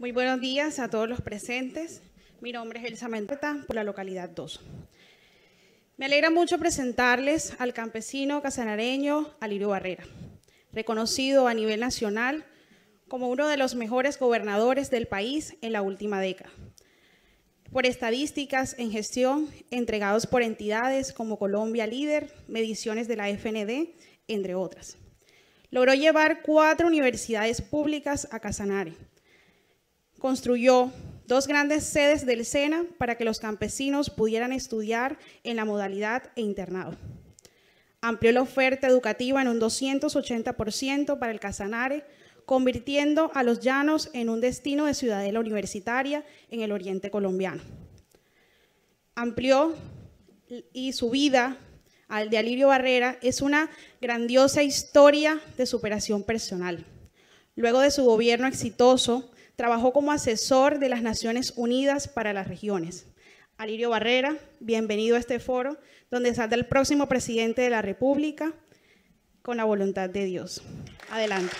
Muy buenos días a todos los presentes. Mi nombre es Elsa Mendoza, por la localidad 2. Me alegra mucho presentarles al campesino casanareño Alirio Barrera, reconocido a nivel nacional como uno de los mejores gobernadores del país en la última década, por estadísticas en gestión entregados por entidades como Colombia Líder, mediciones de la FND, entre otras. Logró llevar cuatro universidades públicas a Casanare, construyó dos grandes sedes del SENA para que los campesinos pudieran estudiar en la modalidad e internado. Amplió la oferta educativa en un 280% para el Casanare, convirtiendo a los llanos en un destino de ciudadela universitaria en el oriente colombiano. Amplió y su vida al de Alirio Barrera es una grandiosa historia de superación personal. Luego de su gobierno exitoso, Trabajó como asesor de las Naciones Unidas para las Regiones. Alirio Barrera, bienvenido a este foro, donde saldrá el próximo presidente de la República con la voluntad de Dios. Adelante.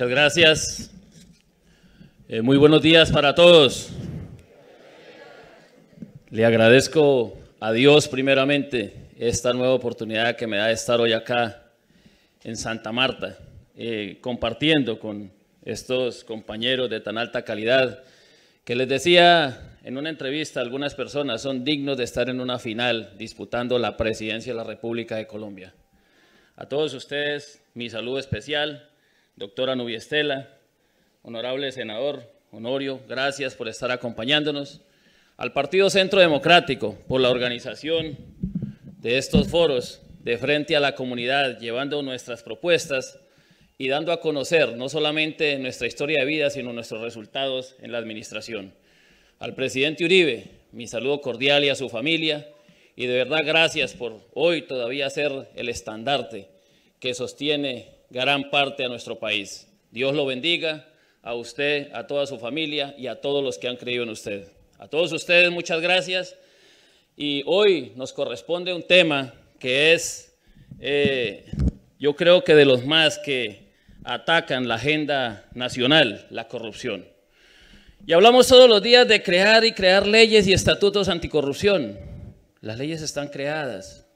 Muchas gracias. Eh, muy buenos días para todos. Le agradezco a Dios primeramente esta nueva oportunidad que me da de estar hoy acá en Santa Marta, eh, compartiendo con estos compañeros de tan alta calidad, que les decía en una entrevista, algunas personas son dignos de estar en una final disputando la presidencia de la República de Colombia. A todos ustedes, mi saludo especial doctora Nubiestela, honorable senador Honorio, gracias por estar acompañándonos, al Partido Centro Democrático por la organización de estos foros de frente a la comunidad, llevando nuestras propuestas y dando a conocer no solamente nuestra historia de vida, sino nuestros resultados en la administración. Al presidente Uribe, mi saludo cordial y a su familia, y de verdad gracias por hoy todavía ser el estandarte que sostiene gran parte a nuestro país. Dios lo bendiga a usted, a toda su familia y a todos los que han creído en usted. A todos ustedes muchas gracias. Y hoy nos corresponde un tema que es, eh, yo creo que de los más que atacan la agenda nacional, la corrupción. Y hablamos todos los días de crear y crear leyes y estatutos anticorrupción. Las leyes están creadas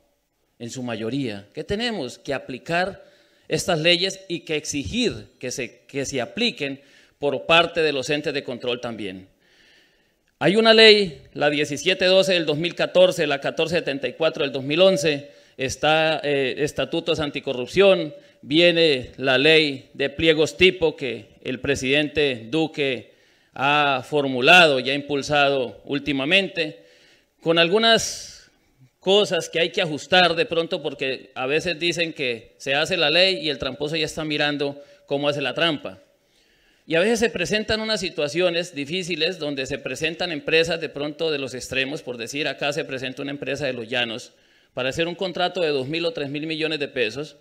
en su mayoría. ¿Qué tenemos? Que aplicar estas leyes y que exigir que se, que se apliquen por parte de los entes de control también. Hay una ley, la 1712 del 2014, la 1474 del 2011, está eh, estatutos anticorrupción, viene la ley de pliegos tipo que el presidente Duque ha formulado y ha impulsado últimamente, con algunas cosas que hay que ajustar de pronto porque a veces dicen que se hace la ley y el tramposo ya está mirando cómo hace la trampa. Y a veces se presentan unas situaciones difíciles donde se presentan empresas de pronto de los extremos, por decir, acá se presenta una empresa de los llanos para hacer un contrato de 2.000 o 3.000 millones de pesos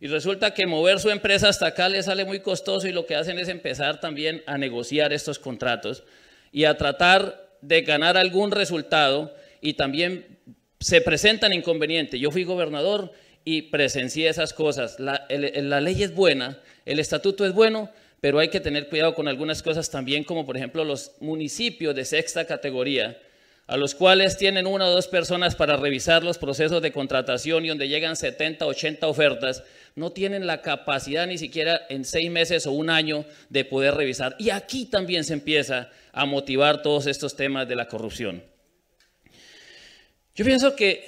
y resulta que mover su empresa hasta acá le sale muy costoso y lo que hacen es empezar también a negociar estos contratos y a tratar de ganar algún resultado y también se presentan inconvenientes. Yo fui gobernador y presencié esas cosas. La, ley es buena, el estatuto es bueno, pero hay que tener cuidado con algunas cosas también, como por ejemplo los municipios de sexta categoría, a los cuales tienen una o dos personas para revisar los procesos de contratación y donde llegan 70, 80 ofertas, no tienen la capacidad ni siquiera en seis meses o un año de poder revisar. Y aquí también se empieza a motivar todos estos temas de la corrupción. Yo pienso que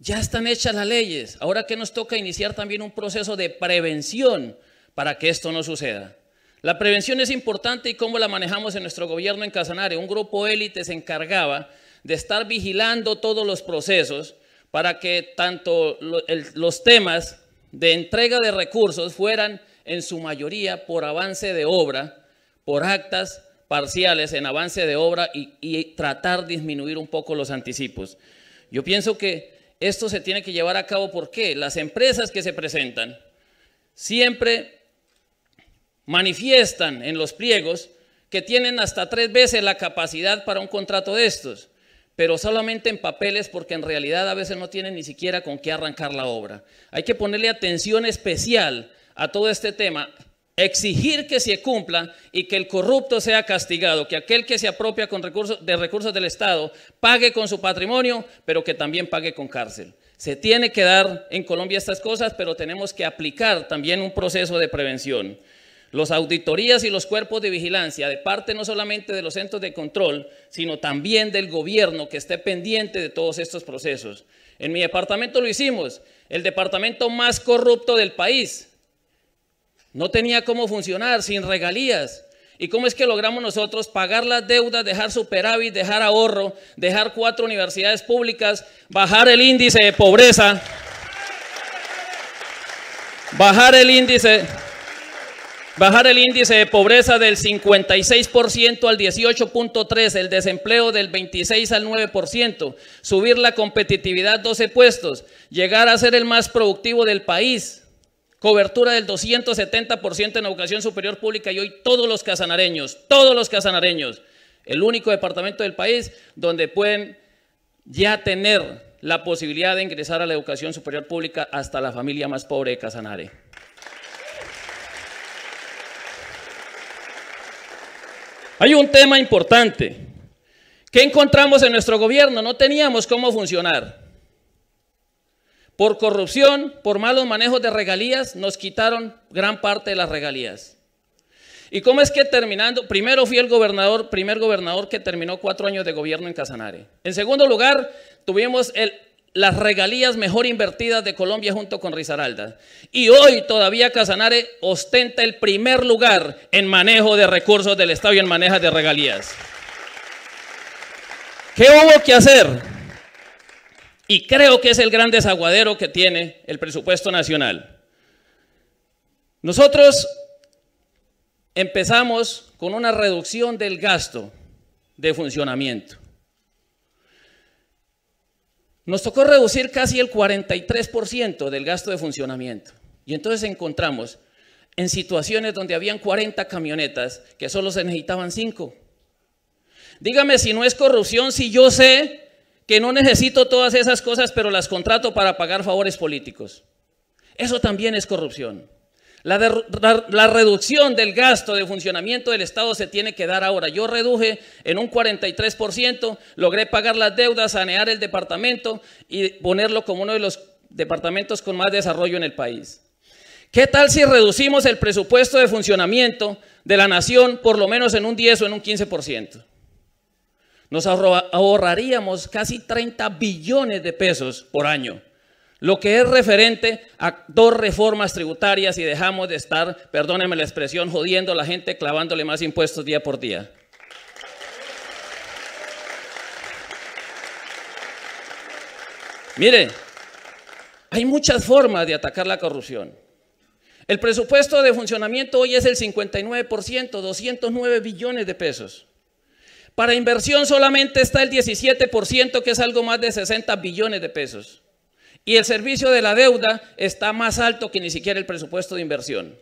ya están hechas las leyes. Ahora que nos toca iniciar también un proceso de prevención para que esto no suceda. La prevención es importante y cómo la manejamos en nuestro gobierno en Casanare. Un grupo élite se encargaba de estar vigilando todos los procesos para que tanto los temas de entrega de recursos fueran en su mayoría por avance de obra, por actas parciales en avance de obra y, y tratar de disminuir un poco los anticipos. Yo pienso que esto se tiene que llevar a cabo porque las empresas que se presentan siempre manifiestan en los pliegos que tienen hasta tres veces la capacidad para un contrato de estos, pero solamente en papeles porque en realidad a veces no tienen ni siquiera con qué arrancar la obra. Hay que ponerle atención especial a todo este tema exigir que se cumpla y que el corrupto sea castigado, que aquel que se apropia con recursos, de recursos del Estado pague con su patrimonio, pero que también pague con cárcel. Se tiene que dar en Colombia estas cosas, pero tenemos que aplicar también un proceso de prevención. Los auditorías y los cuerpos de vigilancia, de parte no solamente de los centros de control, sino también del gobierno que esté pendiente de todos estos procesos. En mi departamento lo hicimos, el departamento más corrupto del país, no tenía cómo funcionar sin regalías. ¿Y cómo es que logramos nosotros pagar las deudas, dejar superávit, dejar ahorro, dejar cuatro universidades públicas, bajar el índice de pobreza? Bajar el índice bajar el índice de pobreza del 56% al 18.3%, el desempleo del 26 al 9%, subir la competitividad 12 puestos, llegar a ser el más productivo del país, cobertura del 270% en educación superior pública y hoy todos los casanareños, todos los casanareños, el único departamento del país donde pueden ya tener la posibilidad de ingresar a la educación superior pública hasta la familia más pobre de Casanare. Hay un tema importante. ¿Qué encontramos en nuestro gobierno? No teníamos cómo funcionar. Por corrupción, por malos manejos de regalías, nos quitaron gran parte de las regalías. ¿Y cómo es que terminando, primero fui el gobernador, primer gobernador que terminó cuatro años de gobierno en Casanare? En segundo lugar, tuvimos las regalías mejor invertidas de Colombia junto con Risaralda. Y hoy todavía Casanare ostenta el primer lugar en manejo de recursos del Estado y en manejo de regalías. ¿Qué hubo que hacer? Y creo que es el gran desaguadero que tiene el presupuesto nacional. Nosotros empezamos con una reducción del gasto de funcionamiento. Nos tocó reducir casi el 43% del gasto de funcionamiento. Y entonces encontramos en situaciones donde habían 40 camionetas que solo se necesitaban 5. Dígame si no es corrupción si yo sé que no necesito todas esas cosas, pero las contrato para pagar favores políticos. Eso también es corrupción. La, reducción del gasto de funcionamiento del Estado se tiene que dar ahora. Yo reduje en un 43%, logré pagar las deudas, sanear el departamento y ponerlo como uno de los departamentos con más desarrollo en el país. ¿Qué tal si reducimos el presupuesto de funcionamiento de la nación por lo menos en un 10 o en un 15%? nos ahorraríamos casi 30 billones de pesos por año, lo que es referente a dos reformas tributarias y dejamos de estar, perdónenme la expresión, jodiendo a la gente, clavándole más impuestos día por día. Mire, hay muchas formas de atacar la corrupción. El presupuesto de funcionamiento hoy es el 59%, 209 billones de pesos. Para inversión solamente está el 17%, que es algo más de 60 billones de pesos. Y el servicio de la deuda está más alto que ni siquiera el presupuesto de inversión.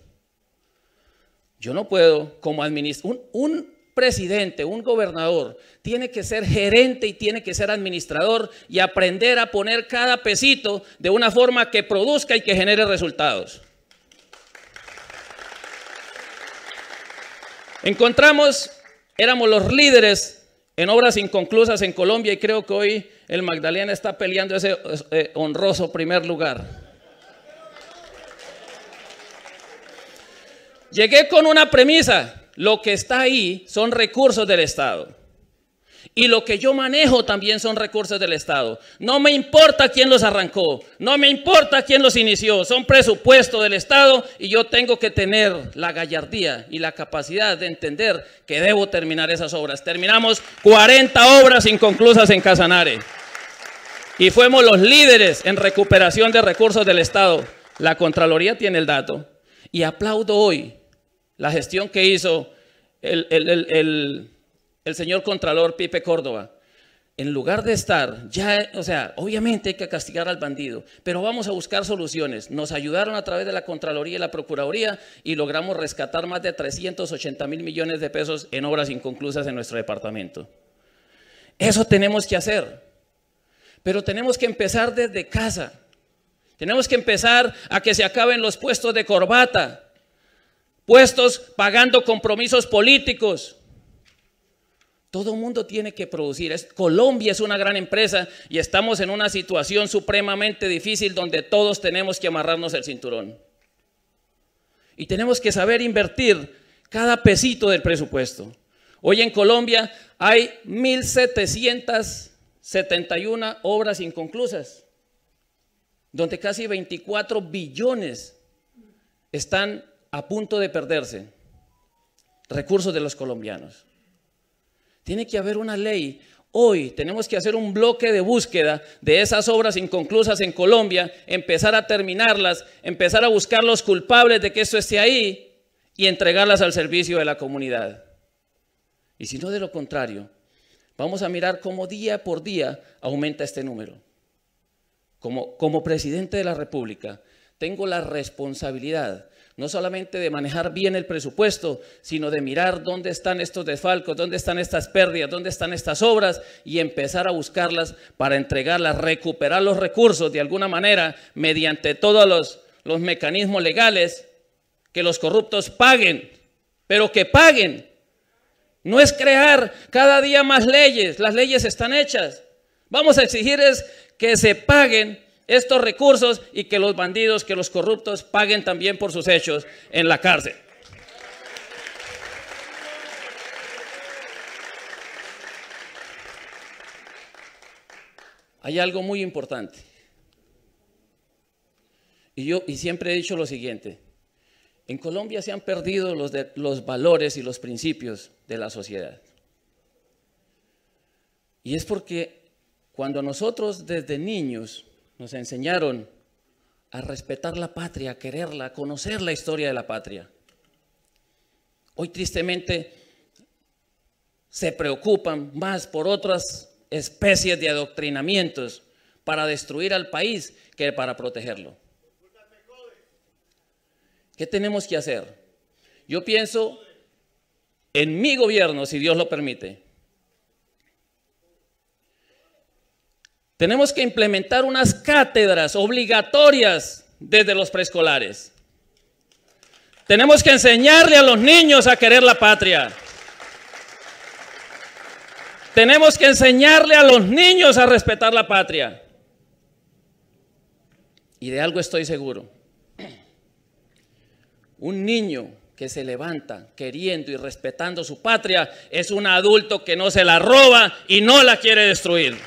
Yo no puedo, como administrador, un, un, presidente, un gobernador, tiene que ser gerente y tiene que ser administrador y aprender a poner cada pesito de una forma que produzca y que genere resultados. Encontramos Éramos los líderes en obras inconclusas en Colombia y creo que hoy el Magdalena está peleando ese eh, honroso primer lugar. Llegué con una premisa, lo que está ahí son recursos del Estado. Y lo que yo manejo también son recursos del Estado. No me importa quién los arrancó, no me importa quién los inició, son presupuesto del Estado y yo tengo que tener la gallardía y la capacidad de entender que debo terminar esas obras. Terminamos 40 obras inconclusas en Casanare y fuimos los líderes en recuperación de recursos del Estado. La Contraloría tiene el dato y aplaudo hoy la gestión que hizo el el señor Contralor Pipe Córdoba, en lugar de estar, ya, o sea, obviamente hay que castigar al bandido, pero vamos a buscar soluciones. Nos ayudaron a través de la Contraloría y la Procuraduría y logramos rescatar más de 380 mil millones de pesos en obras inconclusas en nuestro departamento. Eso tenemos que hacer, pero tenemos que empezar desde casa. Tenemos que empezar a que se acaben los puestos de corbata, puestos pagando compromisos políticos todo el mundo tiene que producir. Colombia es una gran empresa y estamos en una situación supremamente difícil donde todos tenemos que amarrarnos el cinturón. Y tenemos que saber invertir cada pesito del presupuesto. Hoy en Colombia hay 1.771 obras inconclusas, donde casi 24 billones están a punto de perderse, recursos de los colombianos. Tiene que haber una ley. Hoy tenemos que hacer un bloque de búsqueda de esas obras inconclusas en Colombia, empezar a terminarlas, empezar a buscar los culpables de que esto esté ahí y entregarlas al servicio de la comunidad. Y si no, de lo contrario, vamos a mirar cómo día por día aumenta este número. Como, como presidente de la República, tengo la responsabilidad no solamente de manejar bien el presupuesto, sino de mirar dónde están estos desfalcos, dónde están estas pérdidas, dónde están estas obras y empezar a buscarlas para entregarlas, recuperar los recursos de alguna manera mediante todos los, mecanismos legales, que los corruptos paguen, pero que paguen. No es crear cada día más leyes, las leyes están hechas. Vamos a exigir es que se paguen estos recursos y que los bandidos, que los corruptos paguen también por sus hechos en la cárcel. Hay algo muy importante. Y yo y siempre he dicho lo siguiente, en Colombia se han perdido los, los valores y los principios de la sociedad. Y es porque cuando nosotros desde niños nos enseñaron a respetar la patria, a quererla, a conocer la historia de la patria. Hoy tristemente se preocupan más por otras especies de adoctrinamientos para destruir al país que para protegerlo. ¿Qué tenemos que hacer? Yo pienso en mi gobierno, si Dios lo permite, Tenemos que implementar unas cátedras obligatorias desde los preescolares. Tenemos que enseñarle a los niños a querer la patria. Tenemos que enseñarle a los niños a respetar la patria. Y de algo estoy seguro. Un niño que se levanta queriendo y respetando su patria es un adulto que no se la roba y no la quiere destruir.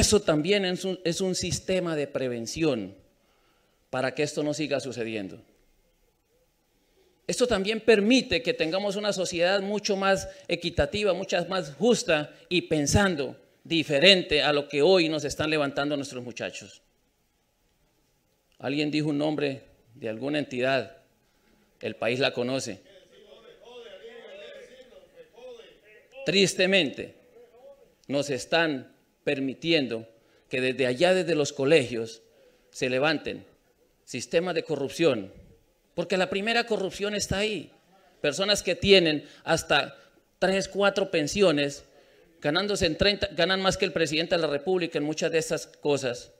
Eso también es un, sistema de prevención para que esto no siga sucediendo. Esto también permite que tengamos una sociedad mucho más equitativa, mucho más justa y pensando diferente a lo que hoy nos están levantando nuestros muchachos. Alguien dijo un nombre de alguna entidad, el país la conoce. Tristemente, nos están permitiendo que desde allá, desde los colegios, se levanten sistemas de corrupción. Porque la primera corrupción está ahí. Personas que tienen hasta tres, cuatro pensiones, ganándose en 30, ganan más que el presidente de la República en muchas de esas cosas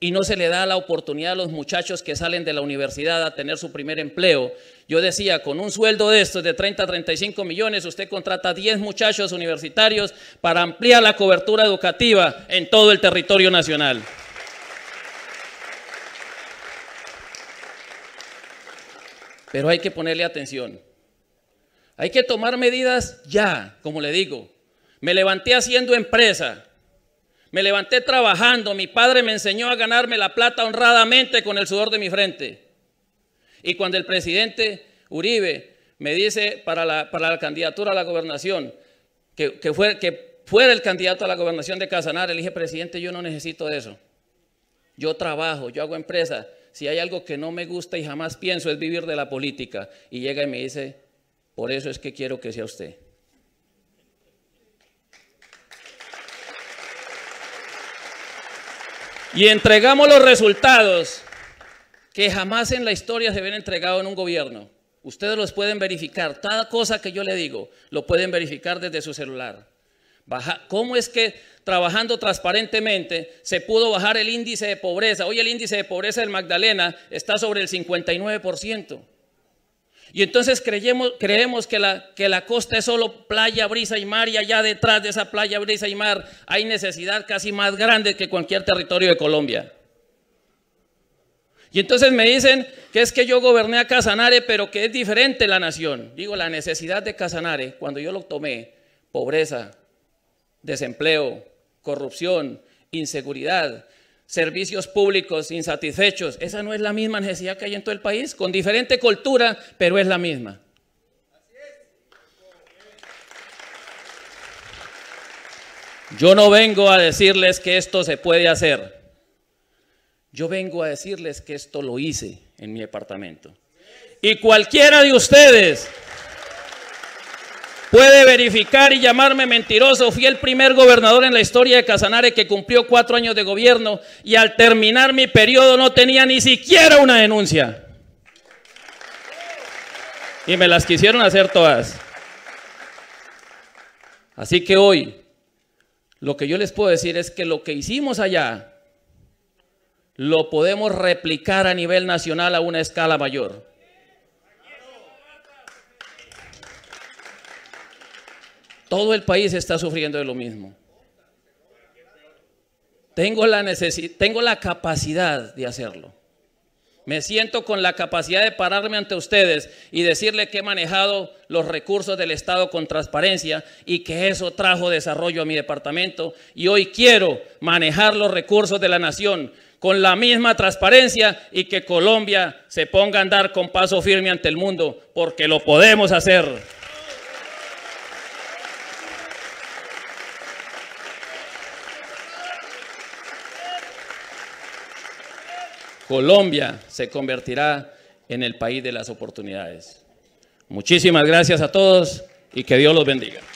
y no se le da la oportunidad a los muchachos que salen de la universidad a tener su primer empleo. Yo decía, con un sueldo de estos de 30 a 35 millones, usted contrata 10 muchachos universitarios para ampliar la cobertura educativa en todo el territorio nacional. Pero hay que ponerle atención. Hay que tomar medidas ya, como le digo. Me levanté haciendo empresa. Me levanté trabajando, mi padre me enseñó a ganarme la plata honradamente con el sudor de mi frente. Y cuando el presidente Uribe me dice para la, candidatura a la gobernación, que, fue, que fuera el candidato a la gobernación de Casanar, le dije, presidente, yo no necesito eso. Yo trabajo, yo hago empresa. Si hay algo que no me gusta y jamás pienso es vivir de la política. Y llega y me dice, por eso es que quiero que sea usted. y entregamos los resultados que jamás en la historia se ven entregados en un gobierno. Ustedes los pueden verificar. Cada cosa que yo le digo, lo pueden verificar desde su celular. ¿Cómo es que trabajando transparentemente se pudo bajar el índice de pobreza? Hoy el índice de pobreza del Magdalena está sobre el 59%. Y entonces creemos que la, que la costa es solo playa, brisa y mar, y allá detrás de esa playa, brisa y mar hay necesidad casi más grande que cualquier territorio de Colombia. Y entonces me dicen que es que yo goberné a Casanare, pero que es diferente la nación. Digo, la necesidad de Casanare, cuando yo lo tomé, pobreza, desempleo, corrupción, inseguridad, servicios públicos insatisfechos. Esa no es la misma necesidad que hay en todo el país, con diferente cultura, pero es la misma. Yo no vengo a decirles que esto se puede hacer. Yo vengo a decirles que esto lo hice en mi departamento. Y cualquiera de ustedes Puede verificar y llamarme mentiroso. Fui el primer gobernador en la historia de Casanare que cumplió cuatro años de gobierno y al terminar mi periodo no tenía ni siquiera una denuncia. Y me las quisieron hacer todas. Así que hoy, lo que yo les puedo decir es que lo que hicimos allá lo podemos replicar a nivel nacional a una escala mayor. Todo el país está sufriendo de lo mismo. Tengo la, tengo la capacidad de hacerlo. Me siento con la capacidad de pararme ante ustedes y decirle que he manejado los recursos del Estado con transparencia y que eso trajo desarrollo a mi departamento. Y hoy quiero manejar los recursos de la nación con la misma transparencia y que Colombia se ponga a andar con paso firme ante el mundo, porque lo podemos hacer. Colombia se convertirá en el país de las oportunidades. Muchísimas gracias a todos y que Dios los bendiga.